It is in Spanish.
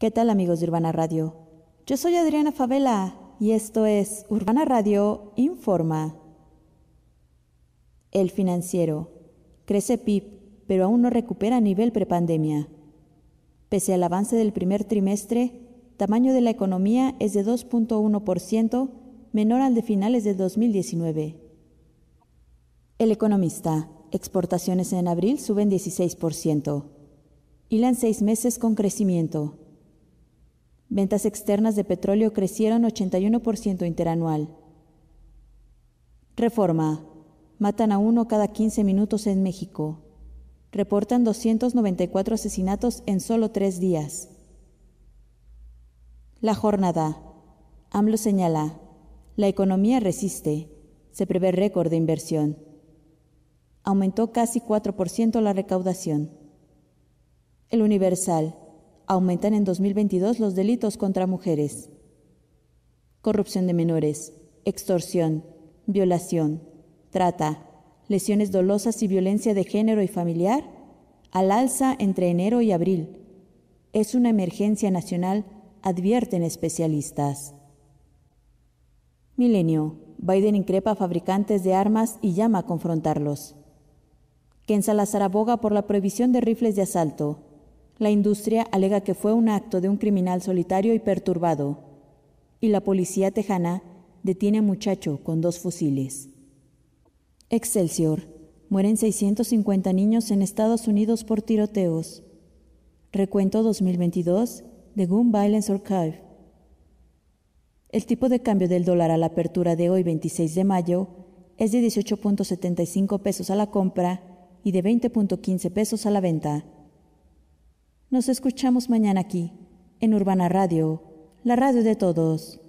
¿Qué tal amigos de Urbana Radio? Yo soy Adriana Favela y esto es Urbana Radio Informa. El financiero. Crece PIB, pero aún no recupera nivel prepandemia. Pese al avance del primer trimestre, tamaño de la economía es de 2.1%, menor al de finales de 2019. El economista. Exportaciones en abril suben 16%. Hilan seis meses con crecimiento. Ventas externas de petróleo crecieron 81% interanual. Reforma. Matan a uno cada 15 minutos en México. Reportan 294 asesinatos en solo tres días. La jornada. AMLO señala. La economía resiste. Se prevé récord de inversión. Aumentó casi 4% la recaudación. El Universal aumentan en 2022 los delitos contra mujeres. Corrupción de menores, extorsión, violación, trata, lesiones dolosas y violencia de género y familiar, al alza entre enero y abril. Es una emergencia nacional, advierten especialistas. Milenio. Biden increpa a fabricantes de armas y llama a confrontarlos. Ken Salazar aboga por la prohibición de rifles de asalto. La industria alega que fue un acto de un criminal solitario y perturbado. Y la policía tejana detiene a muchacho con dos fusiles. Excelsior. Mueren 650 niños en Estados Unidos por tiroteos. Recuento 2022 de Gun Violence Archive. El tipo de cambio del dólar a la apertura de hoy 26 de mayo es de 18.75 pesos a la compra y de 20.15 pesos a la venta. Nos escuchamos mañana aquí, en Urbana Radio, la radio de todos.